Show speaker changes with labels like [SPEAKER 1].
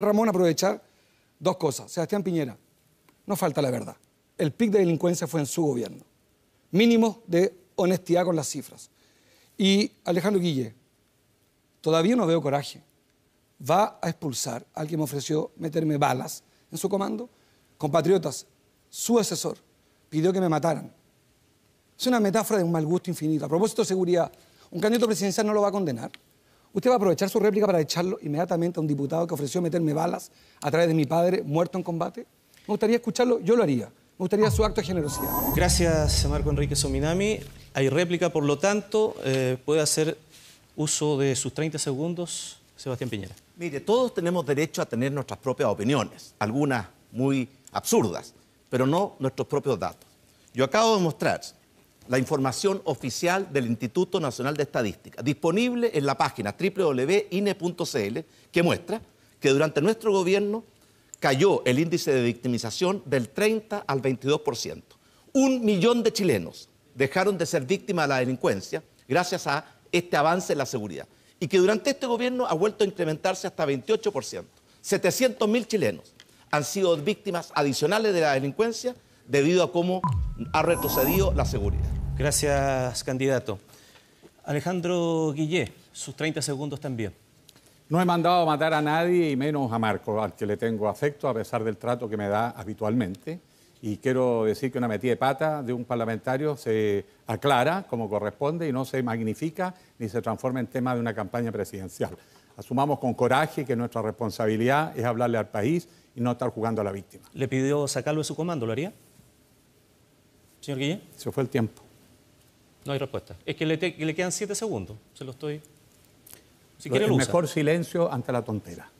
[SPEAKER 1] Ramón, aprovechar dos cosas. Sebastián Piñera, no falta la verdad. El pic de delincuencia fue en su gobierno. Mínimo de honestidad con las cifras. Y Alejandro Guille, todavía no veo coraje. Va a expulsar al que me ofreció meterme balas en su comando. Compatriotas, su asesor pidió que me mataran. Es una metáfora de un mal gusto infinito. A propósito de seguridad, un candidato presidencial no lo va a condenar. Usted va a aprovechar su réplica para echarlo inmediatamente a un diputado que ofreció meterme balas a través de mi padre muerto en combate. Me gustaría escucharlo, yo lo haría. Me gustaría su acto de generosidad. Gracias, Marco Enrique Sominami.
[SPEAKER 2] Hay réplica, por lo tanto, eh, puede hacer uso de sus 30 segundos Sebastián Piñera. Mire, todos tenemos derecho a
[SPEAKER 3] tener nuestras propias opiniones, algunas muy absurdas, pero no nuestros propios datos. Yo acabo de mostrar la información oficial del Instituto Nacional de Estadística, disponible en la página www.ine.cl, que muestra que durante nuestro gobierno cayó el índice de victimización del 30 al 22%. Un millón de chilenos dejaron de ser víctimas de la delincuencia gracias a este avance en la seguridad y que durante este gobierno ha vuelto a incrementarse hasta 28%. 700.000 chilenos han sido víctimas adicionales de la delincuencia debido a cómo
[SPEAKER 2] ha retrocedido la seguridad. Gracias, candidato. Alejandro
[SPEAKER 4] Guillé, sus 30 segundos también. No he mandado a matar a nadie y menos a Marco, al que le tengo afecto a pesar del trato que me da habitualmente. Y quiero decir que una metida de pata de un parlamentario se aclara como corresponde y no se magnifica ni se transforma en tema de una campaña presidencial. Asumamos con coraje que nuestra responsabilidad es hablarle al país y no estar jugando a la víctima.
[SPEAKER 2] ¿Le pidió sacarlo de su comando? ¿Lo haría? Señor Guillén.
[SPEAKER 4] Se fue el tiempo.
[SPEAKER 2] No hay respuesta. Es que le, quedan siete segundos. Se lo estoy. Si quiere, el mejor
[SPEAKER 4] silencio ante la tontera.